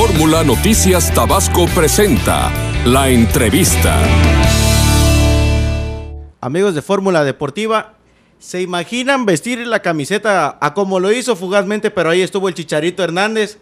Fórmula Noticias Tabasco presenta la entrevista. Amigos de Fórmula Deportiva, ¿se imaginan vestir la camiseta a como lo hizo fugazmente, pero ahí estuvo el Chicharito Hernández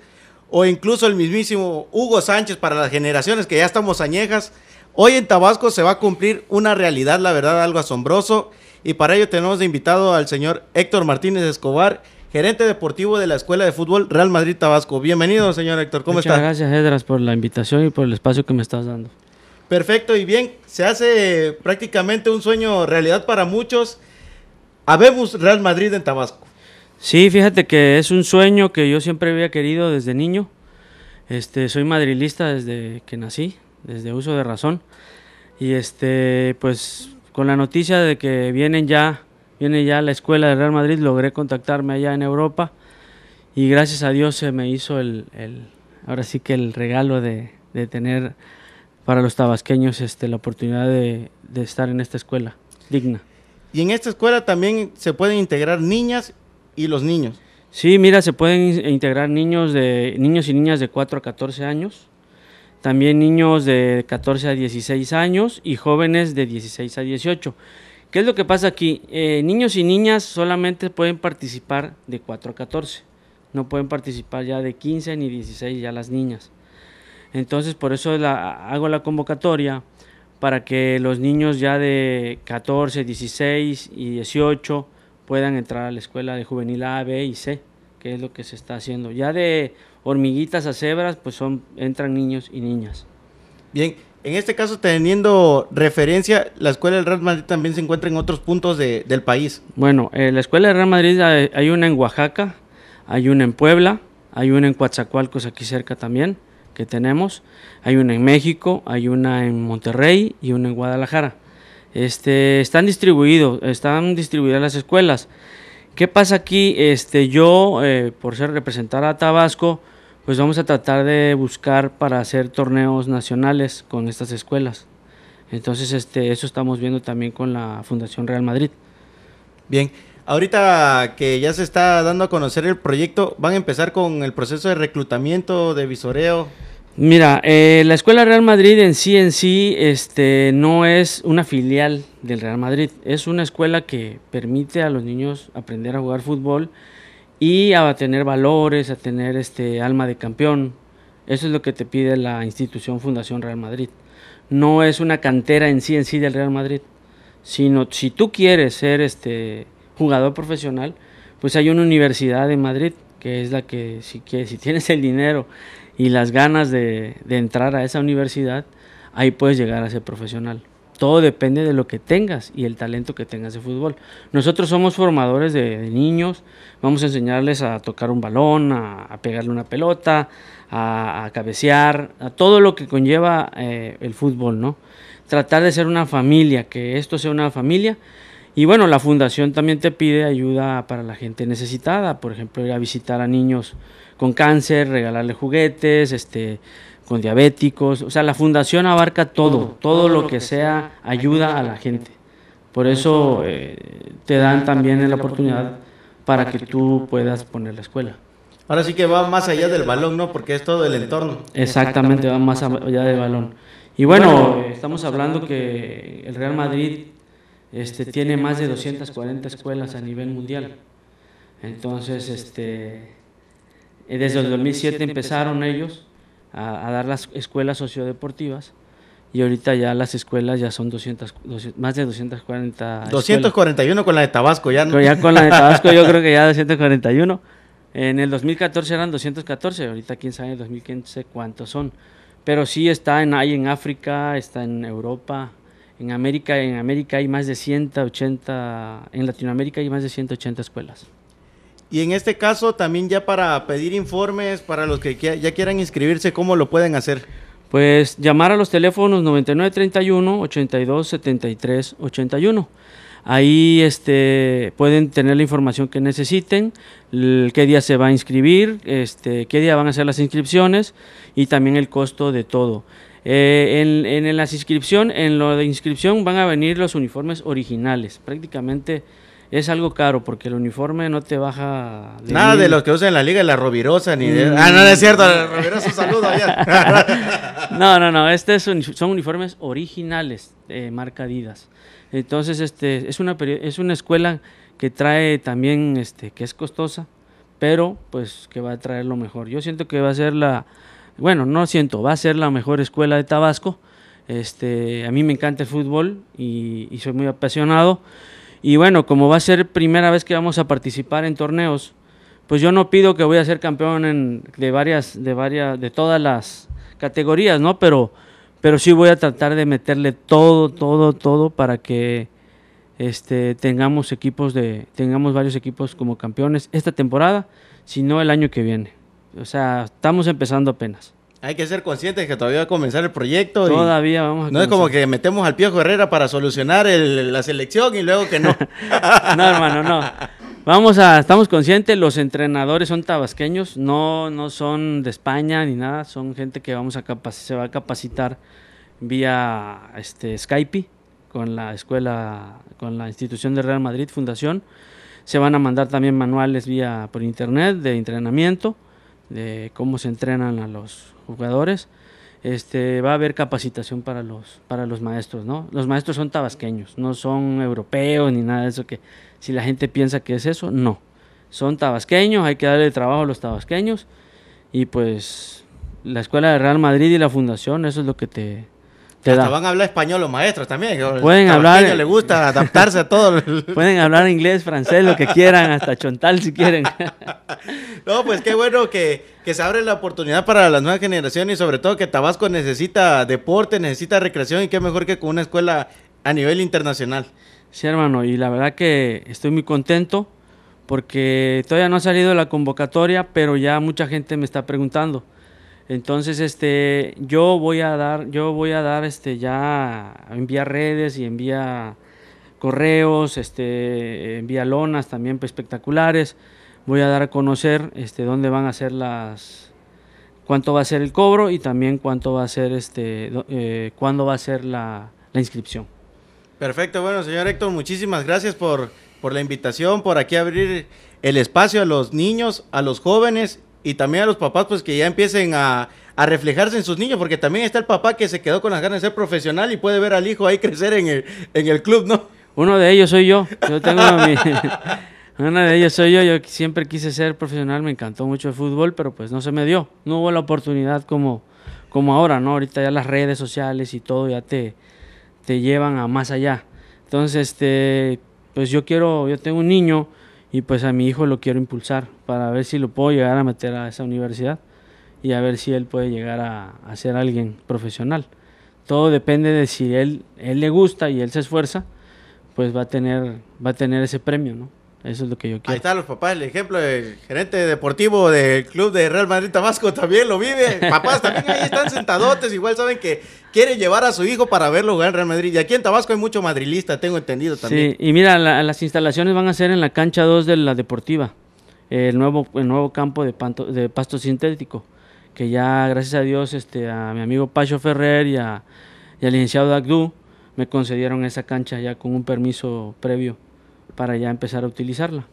o incluso el mismísimo Hugo Sánchez para las generaciones que ya estamos añejas? Hoy en Tabasco se va a cumplir una realidad, la verdad, algo asombroso. Y para ello tenemos de invitado al señor Héctor Martínez Escobar, gerente deportivo de la Escuela de Fútbol Real Madrid Tabasco. Bienvenido, señor Héctor, ¿cómo Muchas Gracias, Edras, por la invitación y por el espacio que me estás dando. Perfecto, y bien, se hace prácticamente un sueño realidad para muchos. Habemos Real Madrid en Tabasco. Sí, fíjate que es un sueño que yo siempre había querido desde niño. Este, soy madrilista desde que nací, desde uso de razón. Y este, pues con la noticia de que vienen ya viene ya la escuela de Real Madrid, logré contactarme allá en Europa y gracias a Dios se me hizo el, ahora sí que el regalo de, tener para los tabasqueños este, la oportunidad de, de estar en esta escuela digna. Y en esta escuela también se pueden integrar niñas y los niños. Sí, mira, se pueden e integrar niños de niños y niñas de 4 a 14 años, también niños de 14 a 16 años y jóvenes de 16 a 18. ¿Qué es lo que pasa aquí? Eh, niños y niñas solamente pueden participar de 4 a 14. No pueden participar ya de 15 ni 16 ya las niñas. Entonces por eso la, hago la convocatoria para que los niños ya de 14, 16 y 18 puedan entrar a la escuela de juvenil A, B y C, que es lo que se está haciendo. Ya de hormiguitas a cebras, pues son, entran niños y niñas. Bien, en este caso, teniendo referencia, la Escuela del Real Madrid también se encuentra en otros puntos del país. Bueno, eh, la Escuela del Real Madrid hay, una en Oaxaca, hay una en Puebla, hay una en Coatzacoalcos aquí cerca también, que tenemos, hay una en México, hay una en Monterrey y una en Guadalajara. Este, están distribuidos, están distribuidas las escuelas. ¿Qué pasa aquí? Este, yo, eh, por ser representar a Tabasco, pues vamos a tratar de buscar para hacer torneos nacionales con estas escuelas. Entonces, este, eso estamos viendo también con la Fundación Real Madrid. Bien, ahorita que ya se está dando a conocer el proyecto, ¿van a empezar con el proceso de reclutamiento, de visoreo? Mira, eh, la Escuela Real Madrid en sí, en sí, este, no es una filial del Real Madrid. Es una escuela que permite a los niños aprender a jugar fútbol y a tener valores, a tener este alma de campeón. Eso es lo que te pide la institución Fundación Real Madrid. No es una cantera en sí en sí del Real Madrid, sino si tú quieres ser este jugador profesional, pues hay una universidad de Madrid que es la que si si tienes el dinero y las ganas de, de entrar a esa universidad, ahí puedes llegar a ser profesional. Todo depende de lo que tengas y el talento que tengas de fútbol. Nosotros somos formadores de, niños, vamos a enseñarles a tocar un balón, a, pegarle una pelota, a, cabecear, a todo lo que conlleva eh, el fútbol, ¿no? Tratar de ser una familia, que esto sea una familia. Y bueno, la fundación también te pide ayuda para la gente necesitada, por ejemplo, ir a visitar a niños con cáncer, regalarle juguetes, este, con diabéticos, o sea, la fundación abarca todo, todo, lo que sea ayuda a la gente. Por eso eh, te dan también la oportunidad para que tú puedas poner la escuela. Ahora sí que va más allá del balón, ¿no? Porque es todo el entorno. Exactamente, va más allá del balón. Y bueno, eh, estamos hablando que el Real Madrid este, este, tiene más de 240 escuelas a nivel mundial. Entonces, este, este eh, desde el 2007 empezaron ellos a, dar las escuelas sociodeportivas y ahorita ya las escuelas ya son 200, más de 240. 241 con la de Tabasco ya. con la de Tabasco yo creo que ya 241. En el 2014 eran 214, ahorita quién sabe en el 2015 cuántos son. Pero sí está en, hay en África, está en Europa, en América, en América hay más de 180, en Latinoamérica hay más de 180 escuelas. Y en este caso, también ya para pedir informes, para los que ya quieran inscribirse, ¿cómo lo pueden hacer? Pues llamar a los teléfonos 9931 8273 81. Ahí este, pueden tener la información que necesiten, qué día se va a inscribir, este, qué día van a hacer las inscripciones y también el costo de todo. Eh, en, las inscripción, en lo de inscripción van a venir los uniformes originales, prácticamente es algo caro porque el uniforme no te baja. Nada de los que usan en la liga, la Rovirosa, ni mm. Ah, no, es cierto, la Rovirosa, saludo no, no, no, este son uniformes originales, marcadidas eh, marca Adidas. Entonces, este, es, una, es una escuela que trae también, este, que es costosa, pero pues que va a traer lo mejor. Yo siento que va a ser la. Bueno, no siento, va a ser la mejor escuela de Tabasco. Este, a mí me encanta el fútbol y soy muy apasionado. Y bueno, como va a ser primera vez que vamos a participar en torneos, pues yo no pido que voy a ser campeón en, de varias, de varias, de todas las categorías, ¿no? Pero, pero sí voy a tratar de meterle todo, todo, todo para que este, tengamos equipos de, tengamos varios equipos como campeones esta temporada, sino el año que viene. O sea, estamos empezando apenas. Hay que ser conscientes que todavía va a comenzar el proyecto. Todavía vamos a No es como que metemos al piojo Herrera para solucionar la selección y luego que no. no, hermano, no. Vamos a, estamos conscientes, los entrenadores son tabasqueños, no, no son de España ni nada, son gente que vamos a se va a capacitar vía este, Skype con la escuela, con la institución de Real Madrid Fundación. Se van a mandar también manuales vía por internet de entrenamiento de cómo se entrenan a los jugadores. Este, va a haber capacitación para los, para los maestros, ¿no? Los maestros son tabasqueños, no son europeos ni nada de eso que si la gente piensa que es eso, no. Son tabasqueños, hay que darle trabajo a los tabasqueños y pues la Escuela de Real Madrid y la Fundación, eso es lo que te, hasta van a hablar español los maestros también. Pueden hablar. les gusta adaptarse a todo. Pueden hablar inglés, francés, lo que quieran, hasta chontal si quieren. no, pues qué bueno que, que se abre la oportunidad para las nuevas generaciones y sobre todo que Tabasco necesita deporte, necesita recreación y qué mejor que con una escuela a nivel internacional. Sí, hermano, y la verdad que estoy muy contento porque todavía no ha salido la convocatoria, pero ya mucha gente me está preguntando. Entonces, este, yo voy a dar, yo voy a dar, este, ya envía redes y envía correos, este, envía lonas también pues, espectaculares. Voy a dar a conocer, este, dónde van a ser las, cuánto va a ser el cobro y también cuánto va a ser, este, eh, cuándo va a ser la, inscripción. Perfecto, bueno, señor Héctor, muchísimas gracias por por la invitación, por aquí abrir el espacio a los niños, a los jóvenes y también a los papás pues que ya empiecen a, reflejarse en sus niños, porque también está el papá que se quedó con las ganas de ser profesional y puede ver al hijo ahí crecer en el, club, ¿no? Uno de ellos soy yo, yo tengo mi... Uno de ellos soy yo, yo siempre quise ser profesional, me encantó mucho el fútbol, pero pues no se me dio, no hubo la oportunidad como, como ahora, ¿no? Ahorita ya las redes sociales y todo ya te, te llevan a más allá. Entonces, este, pues yo quiero, yo tengo un niño y pues a mi hijo lo quiero impulsar para ver si lo puedo llegar a meter a esa universidad y a ver si él puede llegar a, ser alguien profesional. Todo depende de si él, él le gusta y él se esfuerza, pues va a tener, va a tener ese premio, ¿no? Eso es lo que yo quiero. Ahí están los papás, el ejemplo, el gerente deportivo del club de Real Madrid Tabasco también lo vive. Papás también ahí están sentadotes, igual saben que quieren llevar a su hijo para verlo jugar en Real Madrid. Y aquí en Tabasco hay mucho madrilista, tengo entendido también. Sí, y mira, las instalaciones van a ser en la cancha 2 de la Deportiva, el nuevo, el nuevo campo de, pasto sintético, que ya gracias a Dios este, a mi amigo Pacho Ferrer y, y al licenciado Dagdu me concedieron esa cancha ya con un permiso previo para ya empezar a utilizarla.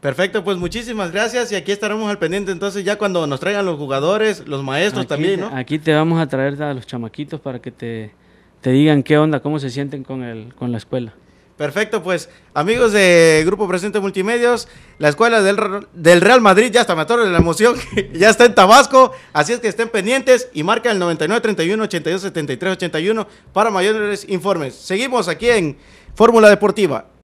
Perfecto, pues muchísimas gracias y aquí estaremos al pendiente entonces ya cuando nos traigan los jugadores, los maestros también, ¿no? Aquí te vamos a traer a los chamaquitos para que te, te digan qué onda, cómo se sienten con, el, con la escuela. Perfecto, pues amigos de Grupo Presente Multimedios, la escuela del, Real Madrid ya está, me de la emoción, ya está en Tabasco, así es que estén pendientes y marca el 9931 81 para mayores informes. Seguimos aquí en Fórmula Deportiva.